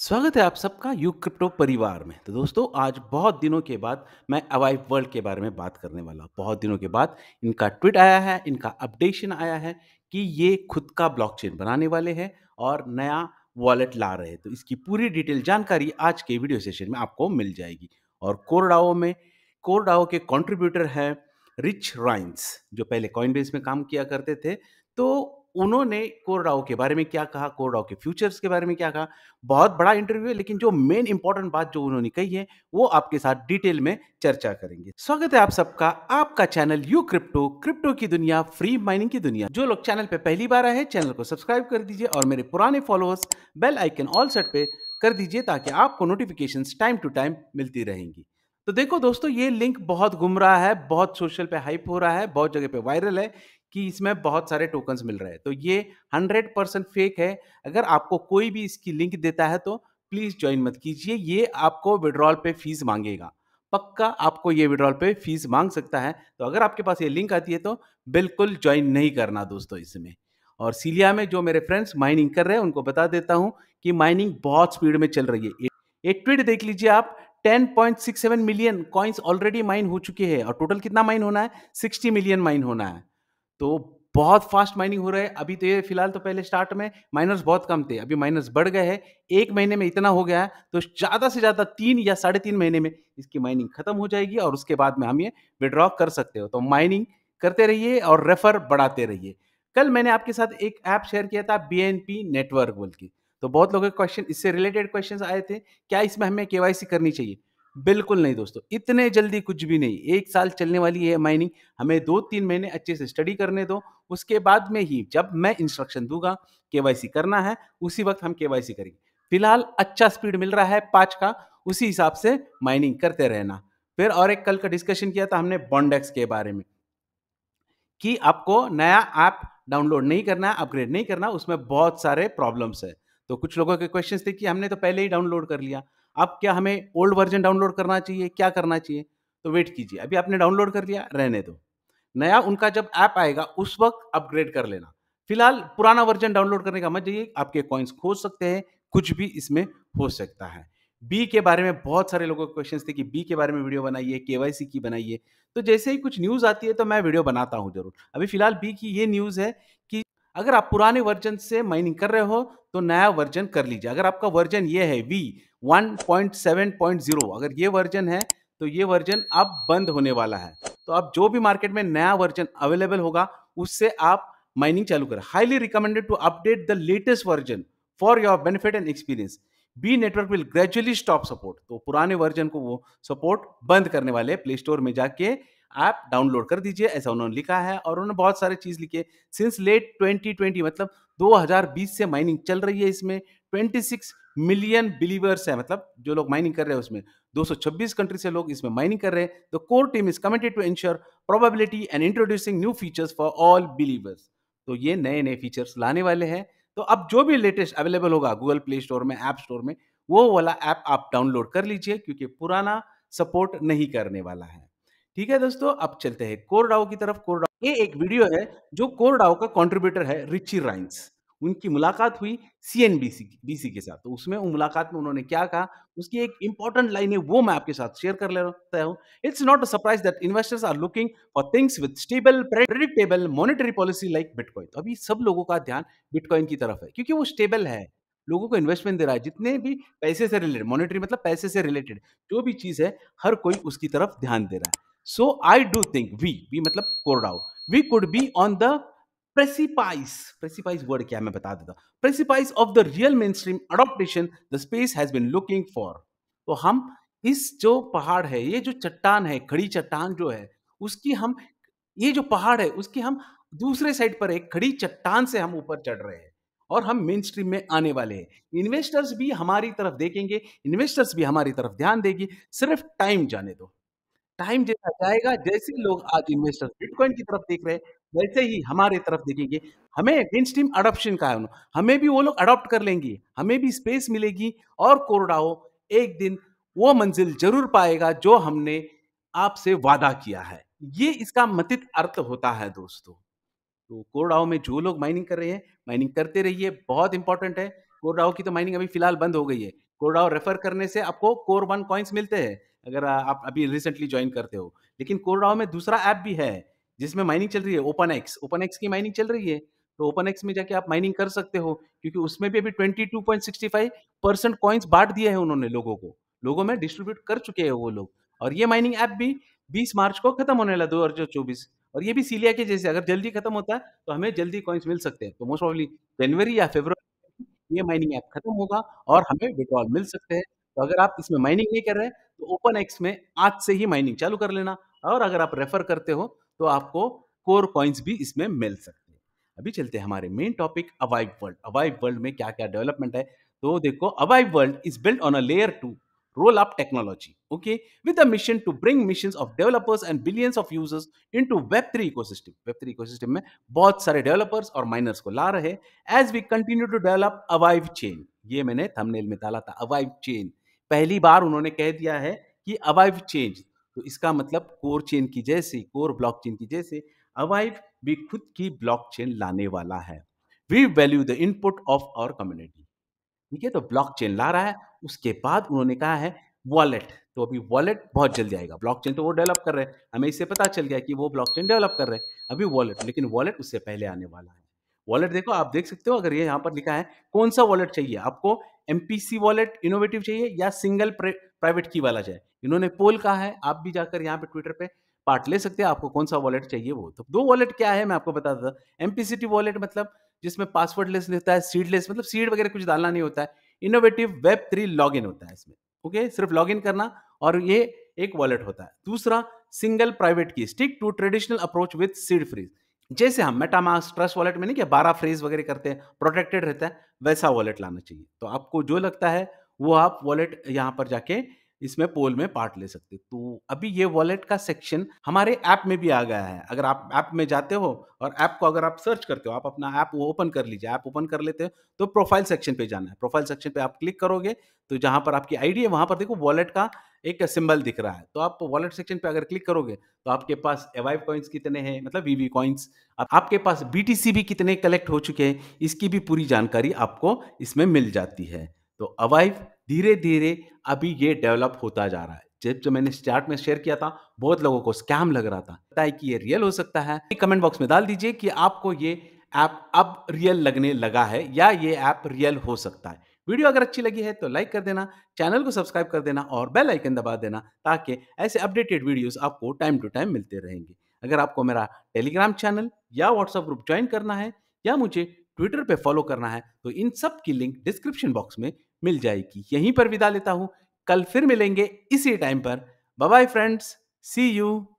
स्वागत है आप सबका यू क्रिप्टो परिवार में तो दोस्तों आज बहुत दिनों के बाद मैं अवाइव वर्ल्ड के बारे में बात करने वाला हूँ बहुत दिनों के बाद इनका ट्वीट आया है इनका अपडेशन आया है कि ये खुद का ब्लॉकचेन बनाने वाले हैं और नया वॉलेट ला रहे हैं तो इसकी पूरी डिटेल जानकारी आज के वीडियो सेशन में आपको मिल जाएगी और कोरडाओ में कोरडाओ के कॉन्ट्रीब्यूटर हैं रिच राइंस जो पहले कॉइनबेस में काम किया करते थे तो उन्होंने कोर राव के बारे में क्या कहा कोर राव के फ्यूचर्स के बारे में क्या कहा बहुत बड़ा इंटरव्यू है लेकिन जो मेन इंपॉर्टेंट बात जो उन्होंने कही है वो आपके साथ डिटेल में चर्चा करेंगे स्वागत है आप सबका आपका चैनल यू क्रिप्टो क्रिप्टो की दुनिया फ्री माइनिंग की दुनिया जो लोग चैनल पर पहली बार आए हैं चैनल को सब्सक्राइब कर दीजिए और मेरे पुराने followers bell icon all set पे कर दीजिए ताकि आपको नोटिफिकेशन टाइम टू टाइम मिलती रहेंगी तो देखो दोस्तों ये लिंक बहुत घूम रहा है बहुत सोशल पे हाइप हो रहा है बहुत जगह पे वायरल है कि इसमें बहुत सारे टोकन्स मिल रहे हैं तो ये हंड्रेड परसेंट फेक है अगर आपको कोई भी इसकी लिंक देता है तो प्लीज़ ज्वाइन मत कीजिए ये आपको विड्रॉल पे फीस मांगेगा पक्का आपको ये विड्रॉल पे फीस मांग सकता है तो अगर आपके पास ये लिंक आती है तो बिल्कुल ज्वाइन नहीं करना दोस्तों इसमें और सीलिया में जो मेरे फ्रेंड्स माइनिंग कर रहे हैं उनको बता देता हूँ कि माइनिंग बहुत स्पीड में चल रही है एक ट्वीट देख लीजिए आप 10.67 मिलियन कॉइन्स ऑलरेडी माइन हो चुके हैं और टोटल कितना माइन होना है 60 मिलियन माइन होना है तो बहुत फास्ट माइनिंग हो रहा है अभी तो ये फिलहाल तो पहले स्टार्ट में माइनर्स बहुत कम थे अभी माइनर्स बढ़ गए हैं एक महीने में इतना हो गया है तो ज़्यादा से ज़्यादा तीन या साढ़े तीन महीने में इसकी माइनिंग खत्म हो जाएगी और उसके बाद में हम ये विड्रॉ कर सकते हो तो माइनिंग करते रहिए और रेफर बढ़ाते रहिए कल मैंने आपके साथ एक ऐप शेयर किया था बी नेटवर्क बोल के तो बहुत लोगों के क्वेश्चन इससे रिलेटेड क्वेश्चन आए थे क्या इसमें हमें के करनी चाहिए बिल्कुल नहीं दोस्तों इतने जल्दी कुछ भी नहीं एक साल चलने वाली है माइनिंग हमें दो तीन महीने अच्छे से स्टडी करने दो उसके बाद में ही जब मैं इंस्ट्रक्शन दूंगा के करना है उसी वक्त हम के करेंगे फिलहाल अच्छा स्पीड मिल रहा है पाँच का उसी हिसाब से माइनिंग करते रहना फिर और एक कल का डिस्कशन किया था हमने बॉन्डेक्स के बारे में कि आपको नया ऐप डाउनलोड नहीं करना है अपग्रेड नहीं करना उसमें बहुत सारे प्रॉब्लम्स है तो कुछ लोगों के क्वेश्चंस थे कि हमने तो पहले ही डाउनलोड कर लिया अब क्या हमें ओल्ड वर्जन डाउनलोड करना चाहिए क्या करना चाहिए तो वेट कीजिए अभी आपने डाउनलोड कर लिया रहने दो नया उनका जब ऐप आएगा उस वक्त अपग्रेड कर लेना फिलहाल पुराना वर्जन डाउनलोड करने का मत जाइए आपके कॉइन्स खो सकते हैं कुछ भी इसमें हो सकता है बी के बारे में बहुत सारे लोगों के क्वेश्चन थे कि बी के बारे में वीडियो बनाइए के की बनाइए तो जैसे ही कुछ न्यूज़ आती है तो मैं वीडियो बनाता हूँ जरूर अभी फिलहाल बी की ये न्यूज़ है कि अगर आप पुराने वर्जन से माइनिंग कर रहे हो तो नया वर्जन कर लीजिए अगर आपका वर्जन ये है वी 1.7.0 अगर ये वर्जन है तो ये वर्जन अब बंद होने वाला है तो आप जो भी मार्केट में नया वर्जन अवेलेबल होगा उससे आप माइनिंग चालू करें highly recommended to update the latest version for your benefit and experience B network will gradually stop support तो पुराने वर्जन को वो सपोर्ट बंद करने वाले प्ले स्टोर में जाके आप डाउनलोड कर दीजिए ऐसा उन्होंने लिखा है और उन्होंने बहुत सारे चीज़ लिखी है सिंस लेट 2020 मतलब 2020 से माइनिंग चल रही है इसमें 26 मिलियन बिलीवर्स है मतलब जो लोग माइनिंग कर रहे हैं उसमें 226 कंट्री से लोग इसमें माइनिंग कर रहे हैं the core team is committed to ensure probability and introducing new features for all believers तो ये नए नए फीचर्स लाने वाले हैं तो अब जो भी लेटेस्ट अवेलेबल होगा गूगल प्ले स्टोर में ऐप स्टोर में वो वाला ऐप आप डाउनलोड कर लीजिए क्योंकि पुराना सपोर्ट नहीं करने वाला है ठीक है दोस्तों अब चलते हैं कोरडाओ की तरफ कोरडाओ ये एक वीडियो है जो कोरडाओ का कंट्रीब्यूटर है रिची राइन्स उनकी मुलाकात हुई C N B C BC के साथ तो उसमें उन मुलाकात में उन्होंने क्या कहा उसकी एक इंपॉर्टेंट लाइन है वो मैं आपके साथ शेयर कर लेता हूँ it's not a surprise that investors are looking for things with stable predictable monetary policy like bitcoin अभी सब लोगों का ध्यान बिटकॉइन की तरफ है क्योंकि वो स्टेबल है लोगों को इन्वेस्टमेंट दे रहा है जितने भी पैसे से रिलेटेड मॉनिटरी मतलब पैसे से रिलेटेड जो भी चीज़ है हर कोई उसकी तरफ ध्यान दे रहा है so I do think we we मतलब कोरडाउ, we could be on the precipice precipice word क्या मैं बता देता, precipice of the real mainstream adoption the space has been looking for तो हम इस जो पहाड़ है, ये जो चट्टान है, खड़ी चट्टान जो है, उसकी हम ये जो पहाड़ है उसकी हम दूसरे साइड पर एक खड़ी चट्टान से हम ऊपर चढ़ रहे हैं और हम मेन स्ट्रीम में आने वाले हैं इन्वेस्टर्स भी हमारी तरफ देखेंगे इन्वेस्टर्स भी हमारी तरफ ध्यान देगी सिर्फ टाइम जाने दो टाइम जैसा जाएगा जैसे लोग आज इन्वेस्टर बिटकॉइन की तरफ देख रहे हैं वैसे ही हमारे तरफ देखेंगे हमें मेन स्ट्रीम अडोप्शन का है हमें भी वो लोग अडॉप्ट कर लेंगे हमें भी स्पेस मिलेगी और कोरडाओ एक दिन वो मंजिल जरूर पाएगा जो हमने आपसे वादा किया है ये इसका मतित अर्थ होता है दोस्तों तो कोरडाओ में जो लोग माइनिंग कर रहे हैं माइनिंग करते रहिए बहुत इंपॉर्टेंट है कोरडाओ की तो माइनिंग अभी फिलहाल बंद हो गई है कोरडाओ रेफर करने से आपको कोर वन कॉइन्स मिलते हैं अगर आप अभी रिसेंटली ज्वाइन करते हो लेकिन कोरडाओ में दूसरा ऐप भी है जिसमें माइनिंग चल रही है ओपन एक्स ओपन एक्स की माइनिंग चल रही है तो ओपन एक्स में जाके आप माइनिंग कर सकते हो क्योंकि उसमें भी अभी 22.65 परसेंट कॉइन्स बांट दिए हैं उन्होंने लोगों को लोगों में डिस्ट्रीब्यूट कर चुके हैं वो लोग और ये माइनिंग ऐप भी बीस मार्च को खत्म होने लगा दो हजार चौबीस और ये भी सीलिया के जैसे अगर जल्दी खत्म होता है तो हमें जल्दी कॉइन्स मिल सकते हैं तो मोस्ट ऑफली जनवरी या फेबर ये माइनिंग ऐप खत्म होगा और हमें विड्रॉल मिल सकते हैं तो अगर आप इसमें माइनिंग नहीं कर रहे तो ओपन एक्स में आज से ही माइनिंग चालू कर लेना और अगर आप रेफर करते हो तो आपको कोर कॉइन्स भी इसमें मिल सकते हैं अभी चलते हैं हमारे main topic Avive world Avive world में क्या क्या डेवलपमेंट है तो देखो Avive world is build on a layer two roll up technology okay with a mission to bring mission of developers and billions of users into web three ecosystem web three ecosystem में बहुत सारे developers और miners को ला रहे as we continue to develop Avive chain ये मैंने thumbnail में डाला था अवाइव चेन पहली बार उन्होंने कह दिया है कि अवाइव चेंज तो इसका मतलब कोर चेन की जैसे कोर ब्लॉक चेन की जैसे अवाइव भी खुद की ब्लॉक चेन लाने वाला है we value the input of our community ठीक है तो ब्लॉक चेन ला रहा है उसके बाद उन्होंने कहा है वॉलेट तो अभी वॉलेट बहुत जल्दी आएगा ब्लॉक चेन तो वो डेवलप कर रहे हैं हमें इससे पता चल गया कि वो ब्लॉक चेन डेवलप कर रहे हैं अभी वॉलेट लेकिन वॉलेट उससे पहले आने वाला है वॉलेट देखो आप देख सकते हो अगर ये यहाँ पर लिखा है कौन सा वॉलेट चाहिए आपको एमपीसी वॉलेट इनोवेटिव चाहिए या सिंगल प्राइवेट की वाला चाहिए इन्होंने पोल कहा है आप भी जाकर यहाँ पे ट्विटर पे पार्ट ले सकते हैं आपको कौन सा वॉलेट चाहिए वो तो दो वॉलेट क्या है मैं आपको बताता था एमपीसीटी वॉलेट मतलब जिसमें पासवर्डलेस होता है सीडलेस मतलब सीड वगैरह कुछ डालना नहीं होता है इनोवेटिव वेब थ्री लॉग होता है इसमें ओके सिर्फ लॉग करना और ये एक वॉलेट होता है दूसरा single private key stick to traditional approach with seed phrase जैसे हम मेटामास ट्रस्ट वॉलेट में नहीं क्या बारह फ्रेज वगैरह करते हैं प्रोटेक्टेड रहता है वैसा वॉलेट लाना चाहिए तो आपको जो लगता है वो आप वॉलेट यहाँ पर जाके इसमें पोल में पार्ट ले सकते तो अभी ये वॉलेट का सेक्शन हमारे ऐप में भी आ गया है अगर आप ऐप में जाते हो और ऐप को अगर आप सर्च करते हो आप अपना ऐप ओपन कर लीजिए ऐप ओपन कर लेते हो तो प्रोफाइल सेक्शन पे जाना है प्रोफाइल सेक्शन पे आप क्लिक करोगे तो जहाँ पर आपकी आईडी है वहाँ पर देखो वॉलेट का एक सिंबल दिख रहा है तो आप वॉलेट सेक्शन पे अगर क्लिक करोगे तो आपके पास एवाइव कॉइन्स कितने हैं मतलब वीवी कॉइन्स आपके पास बीटीसी भी कितने कलेक्ट हो चुके हैं इसकी भी पूरी जानकारी आपको इसमें मिल जाती है तो अवाइव धीरे धीरे अभी ये डेवलप होता जा रहा है जब जो मैंने स्टार्ट में शेयर किया था बहुत लोगों को स्कैम लग रहा था पता है कि ये रियल हो सकता है कमेंट बॉक्स में डाल दीजिए कि आपको ये ऐप अब रियल लगने लगा है या ये ऐप रियल हो सकता है वीडियो अगर अच्छी लगी है तो लाइक कर देना चैनल को सब्सक्राइब कर देना और बेल आइकन दबा देना ताकि ऐसे अपडेटेड वीडियोस आपको टाइम टू टाइम मिलते रहेंगे अगर आपको मेरा टेलीग्राम चैनल या व्हाट्सएप ग्रुप ज्वाइन करना है या मुझे ट्विटर पे फॉलो करना है तो इन सब की लिंक डिस्क्रिप्शन बॉक्स में मिल जाएगी यहीं पर विदा लेता हूँ कल फिर मिलेंगे इसी टाइम पर बाय फ्रेंड्स सी यू